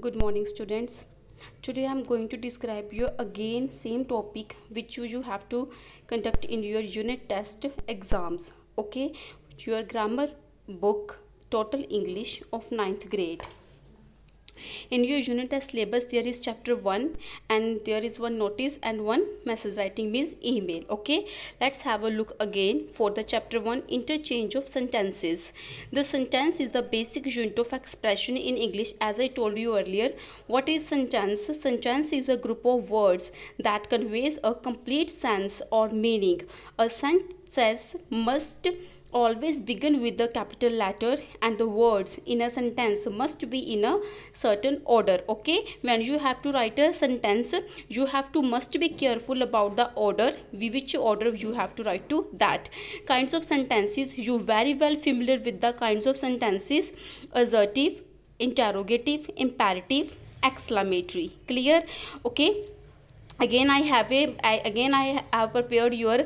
good morning students today i'm going to describe you again same topic which you, you have to conduct in your unit test exams okay your grammar book total english of ninth grade in your unit as labors, there is chapter 1 and there is one notice and one message writing means email okay let's have a look again for the chapter 1 interchange of sentences the sentence is the basic unit of expression in english as i told you earlier what is sentence sentence is a group of words that conveys a complete sense or meaning a sentence must always begin with the capital letter and the words in a sentence must be in a certain order okay when you have to write a sentence you have to must be careful about the order which order you have to write to that kinds of sentences you very well familiar with the kinds of sentences assertive interrogative imperative exclamatory clear okay again i have a I, again i have prepared your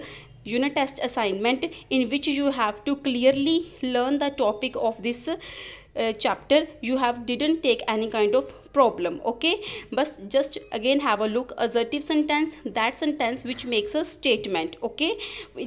unit test assignment in which you have to clearly learn the topic of this uh, chapter you have didn't take any kind of problem okay but just again have a look assertive sentence that sentence which makes a statement okay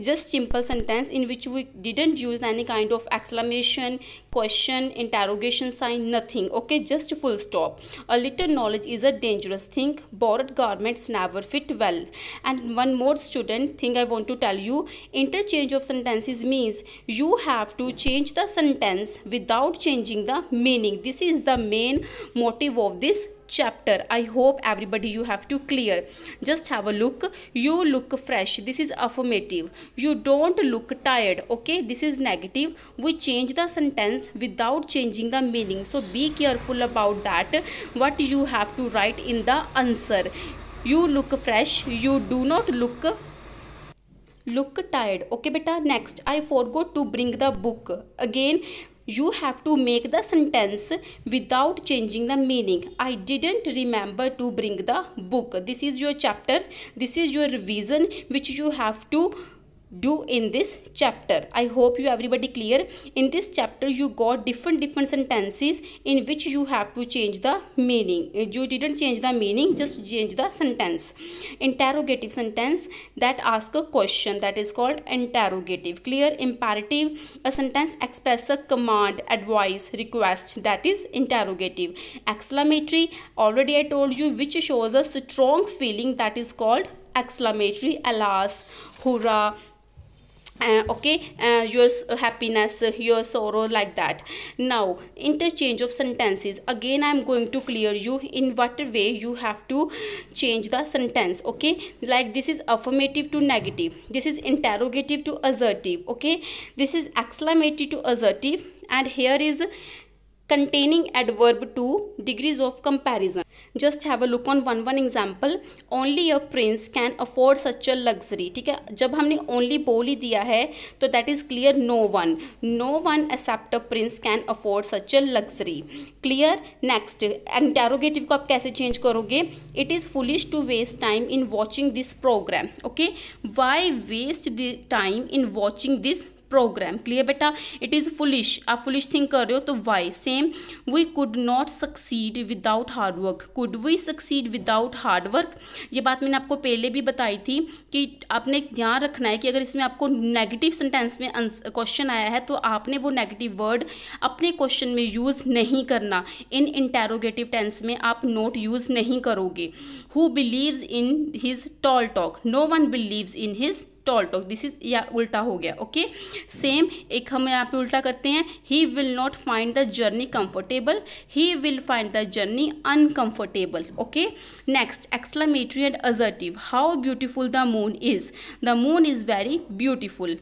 just simple sentence in which we didn't use any kind of exclamation question interrogation sign nothing okay just full stop a little knowledge is a dangerous thing borrowed garments never fit well and one more student thing i want to tell you interchange of sentences means you have to change the sentence without changing the meaning this is the main motive of this chapter i hope everybody you have to clear just have a look you look fresh this is affirmative you don't look tired okay this is negative we change the sentence without changing the meaning so be careful about that what you have to write in the answer you look fresh you do not look look tired okay beta next i forgot to bring the book again you have to make the sentence without changing the meaning. I didn't remember to bring the book. This is your chapter. This is your revision which you have to do in this chapter i hope you everybody clear in this chapter you got different different sentences in which you have to change the meaning uh, you didn't change the meaning just change the sentence interrogative sentence that ask a question that is called interrogative clear imperative a sentence express a command advice request that is interrogative exclamatory already i told you which shows a strong feeling that is called exclamatory alas hurrah uh, okay uh, your uh, happiness uh, your sorrow like that now interchange of sentences again i am going to clear you in what way you have to change the sentence okay like this is affirmative to negative this is interrogative to assertive okay this is exclamatory to assertive and here is containing adverb to degrees of comparison. Just have a look on one one example. Only a prince can afford such a luxury. ठीक है जब हमने only बोली दिया है तो that is clear no one. No one except a prince can afford such a luxury. Clear? Next. Interrogative को आप कैसे change करोगे It is foolish to waste time in watching this program. Okay? Why waste the time in watching this programme clear बेटा it is foolish आप foolish think कर रहे हो तो why same we could not succeed without hard work could we succeed without hard work ये बात मैंने आपको पहले भी बताई थी कि आपने ध्यान रखना है कि अगर इसमें आपको नेगेटिव सेंटेंस में क्वेश्चन आया है तो आपने वो नेगेटिव वर्ड अपने क्वेश्चन में यूज़ नहीं करना इन इंटेरोगेटिव टेंस में आप नोट यूज़ नहीं करोगे who believes in his tall talk no one believes in his tall talk this is या उल्टा हो गया ओके सेम एक हम यहाँ पे उल्टा करते हैं he will not find the journey comfortable he will find the journey uncomfortable okay next exclamatory and assertive how beautiful the moon is the moon is very beautiful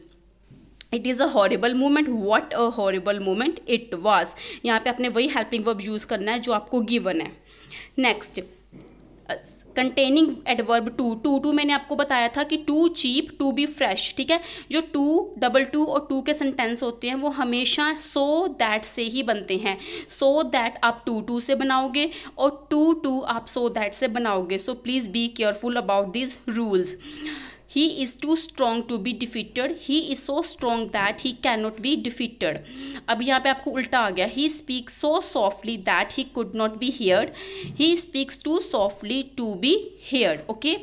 it is a horrible moment what a horrible moment it was यहाँ पे आपने वही helping verb use करना है जो आपको given है next containing adverb too too too मैंने आपको बताया था कि too cheap to be fresh ठीक है जो टू डबल टू और टू के सेंटेंस होते हैं वो हमेशा सो so दैट से ही बनते हैं सो so दैट आप टू टू से बनाओगे और टू टू आप सो so दैट से बनाओगे so please be careful about this rules he is too strong to be defeated he is so strong that he cannot be defeated अब यहाँ पे आपको उल्टा आ गया he speaks so softly that he could not be heard he speaks too softly to be heard okay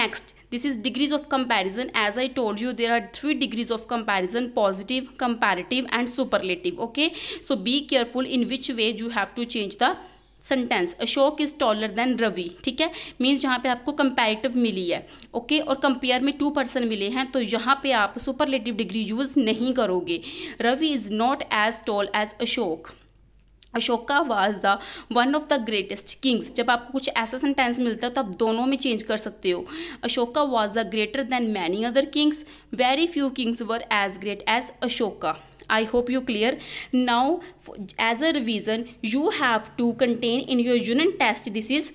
next this is degrees of comparison as i told you there are three degrees of comparison positive comparative and superlative okay so be careful in which way you have to change the sentence Ashok is taller than Ravi ठीक है means जहाँ पे आपको comparative मिली है okay okay? और compare में two person मिले हैं तो यहाँ पे आप सुपरलेटिव डिग्री यूज़ नहीं करोगे Ravi is not as tall as Ashok Ashoka was the one of the greatest kings जब आपको कुछ ऐसा सेंटेंस मिलता है तो आप दोनों में चेंज कर सकते हो Ashoka was the greater than many other kings very few kings were as great as Ashoka I hope you clear. Now as a revision you have to contain in your union test this is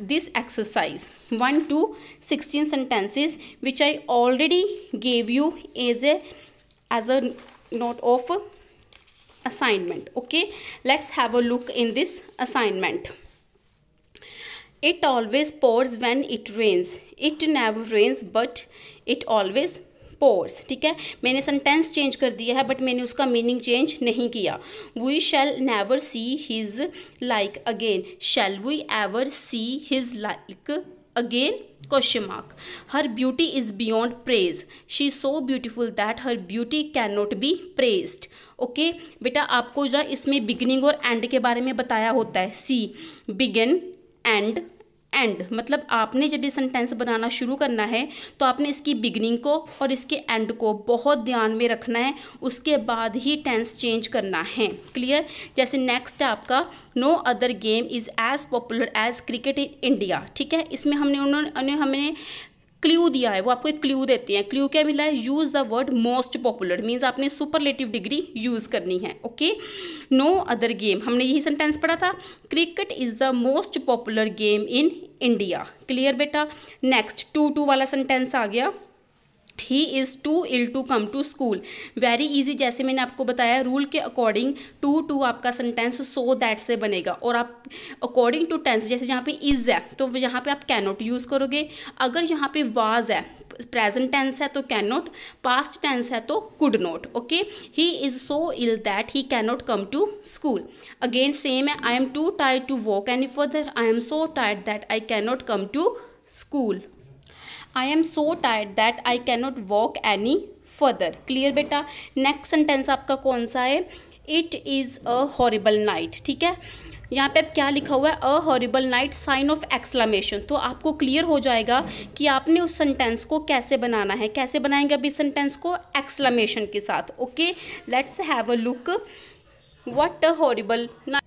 this exercise 1 to 16 sentences which I already gave you as a as a note of assignment okay let's have a look in this assignment it always pours when it rains it never rains but it always pours ठीक है मैंने sentence change कर दिया है but मैंने उसका meaning change नहीं किया we shall never see his like again shall we ever see his like again question mark her beauty is beyond praise she is so beautiful that her beauty can not be praised okay बेटा आपको जो इसमें beginning और and के बारे में बताया होता है सी बिगिन एंड एंड मतलब आपने जब ये सेंटेंस बनाना शुरू करना है तो आपने इसकी बिगनिंग को और इसके एंड को बहुत ध्यान में रखना है उसके बाद ही टेंस चेंज करना है क्लियर जैसे नेक्स्ट है आपका no other game is as popular as cricket in India ठीक है इसमें हमने उन्होंने हमने क्ल्यू दिया है वो आपको एक क्ल्यू देते हैं क्ल्यू क्या मिला है use the word most popular means आपने सुपरलेटिव डिग्री यूज़ करनी है ओके नो अदर गेम हमने यही सेंटेंस पढ़ा था cricket is the most popular game in India clear बेटा नेक्स्ट टू टू वाला सेंटेंस आ गया he is too ill to come to school very easy जैसे मैंने आपको बताया रूल के अकॉर्डिंग टू टू आपका सेंटेंस सो दैट से बनेगा और आप अकॉर्डिंग टू टेंस जैसे जहाँ पे इज़ है तो यहाँ पे आप कैनोट यूज़ करोगे अगर यहाँ पे वाज है प्रेजेंट टेंस है तो कैन नॉट पास्ट टेंस है तो could not okay he is so ill that he can not come to school again same है I am too tired to walk any further I am so tired that I can not come to school I am so tired that I cannot walk any further clear बेटा next sentence आपका कौन सा है it is a horrible night ठीक है यहाँ पे अब क्या लिखा हुआ है a horrible night sign of exclamation तो आपको क्लियर हो जाएगा कि आपने उस सेंटेंस को कैसे बनाना है कैसे बनाएंगे अभी सेंटेंस को एक्सलामेशन के साथ okay let's have a look what a horrible night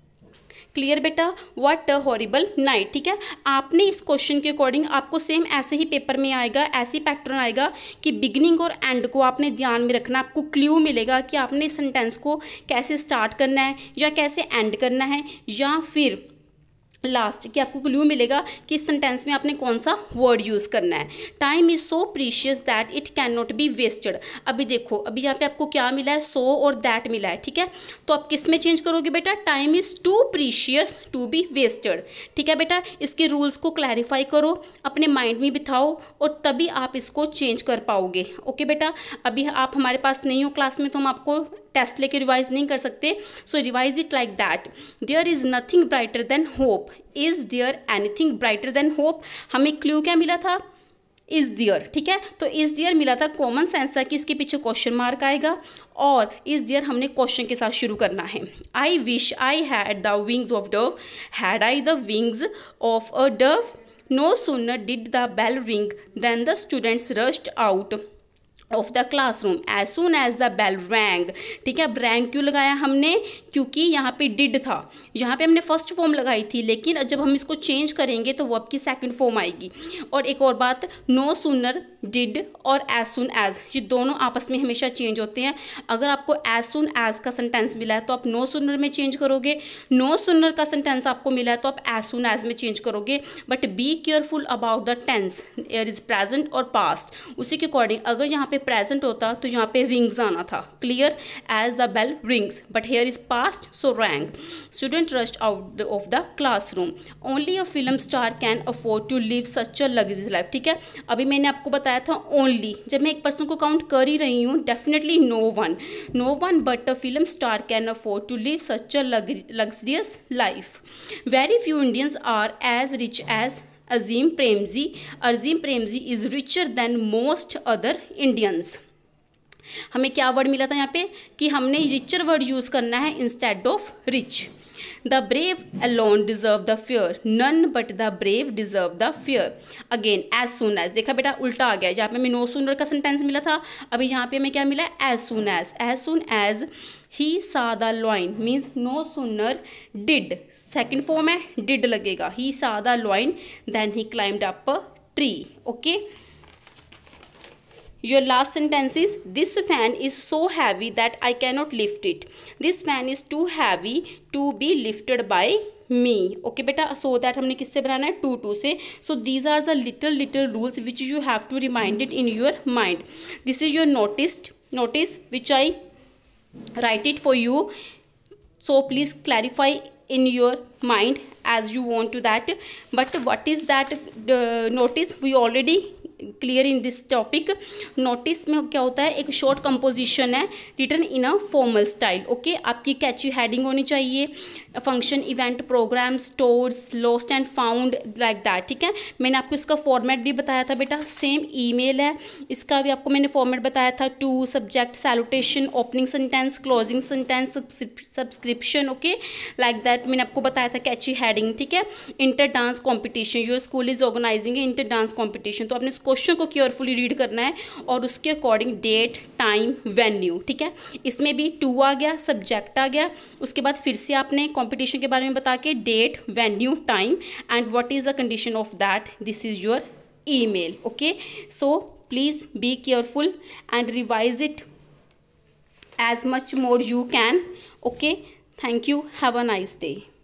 clear बेटा व्हाट अ हॉरिबल नाइट ठीक है आपने इस क्वेश्चन के अकॉर्डिंग आपको सेम ऐसे ही पेपर में आएगा ही पैटर्न आएगा कि बिगिनिंग और एंड को आपने ध्यान में रखना आपको क्ल्यू मिलेगा कि आपने इस सेंटेंस को कैसे स्टार्ट करना है या कैसे एंड करना है या फिर लास्ट कि आपको क्ल्यू मिलेगा कि इस सेंटेंस में आपने कौन सा वर्ड यूज़ करना है time is so precious that it can not be wasted अभी देखो अभी यहाँ पे आपको क्या मिला है सो so और दैट मिला है ठीक है तो आप किस में चेंज करोगे बेटा time is too precious to be wasted ठीक है बेटा इसके रूल्स को क्लैरिफाई करो अपने माइंड में बिठाओ और तभी आप इसको चेंज कर पाओगे ओके बेटा अभी आप हमारे पास नहीं हो क्लास में तो हम आपको टेस्ट लेके रिवाइज नहीं कर सकते so revise it like that there is nothing brighter than hope is there anything brighter than hope हमें क्ल्यू क्या मिला था इज़ दियर ठीक है तो इज़ दियर मिला था कॉमन सेंस था कि इसके पीछे क्वेश्चन मार्क आएगा और इज़ दियर हमने क्वेश्चन के साथ शुरू करना है I wish I had the wings of dove had I the wings of a dove no sooner did the bell ring then the students rushed out of the classroom as soon as the bell rang ठीक है अब wrong क्यों लगाया हमने क्योंकि यहाँ पे did था यहाँ पे हमने फर्स्ट फॉर्म लगाई थी लेकिन जब हम इसको चेंज करेंगे तो वो आपकी सेकेंड फॉर्म आएगी और एक और बात नो सुनर डिड और एज सुन एज ये दोनों आपस में हमेशा चेंज होते हैं अगर आपको एज सुन एज का सेंटेंस मिला है तो आप नो सुनर में चेंज करोगे नो सुनर का सेंटेंस आपको मिला है तो आप एज सुन एज में चेंज करोगे but be careful about the tense here is present और पास्ट उसी के अकॉर्डिंग अगर यहाँ पे पे प्रेजेंट होता तो यहाँ पे रिंग्स आना था clear as the bell rings but here is past so rang student rushed out of the classroom only a film star can afford to live such a life ठीक है अभी मैंने आपको बताया था ओनली जब मैं एक पर्सन को काउंट कर ही रही हूँ definitely no one no one but a film star can afford to live such a luxurious life very few Indians are as rich as Azim Premji Azim Premji is richer than most other Indians हमें क्या word मिला था यहाँ पे कि हमने richer word use करना है instead of rich the brave alone deserve the fair none but the brave deserve the fair again as soon as देखा बेटा उल्टा आ गया जहाँ पे हमें नो सुनर का सेंटेंस मिला था अभी यहाँ पे हमें क्या मिला as soon as as soon as he saw the lion means no sooner did second form है डिड लगेगा he saw the lion then he climbed up tree okay your last sentence is this fan is so heavy that i cannot lift it this fan is too heavy to be lifted by me okay beta so that humne kisse banana hai to to se so these are the little little rules which you have to remind it in your mind this is your noticed notice which i write it for you so please clarify in your mind as you want to that but what is that uh, notice we already clear in this topic notice में क्या होता है एक short composition है written in a formal style okay आपकी catchy heading होनी चाहिए function event programme stores lost and found like that ठीक है मैंने आपको इसका फॉर्मेट भी बताया था बेटा सेम ईमेल है इसका भी आपको मैंने फॉर्मेट बताया था to subject salutation opening sentence closing sentence subscription okay like that मैंने आपको बताया था कैची हैडिंग ठीक है inter dance competition your school is organising inter dance competition तो आपने इस क्वेश्चन को केयरफुली रीड करना है और उसके अकॉर्डिंग डेट टाइम वेन्यू ठीक है इसमें भी टू आ गया सब्जेक्ट आ गया उसके बाद फिर से आपने कॉम्पिटिशन के बारे में बता के date venue time and what is the condition of that this is your email okay so please be careful and revise it as much more you can okay thank you have a nice day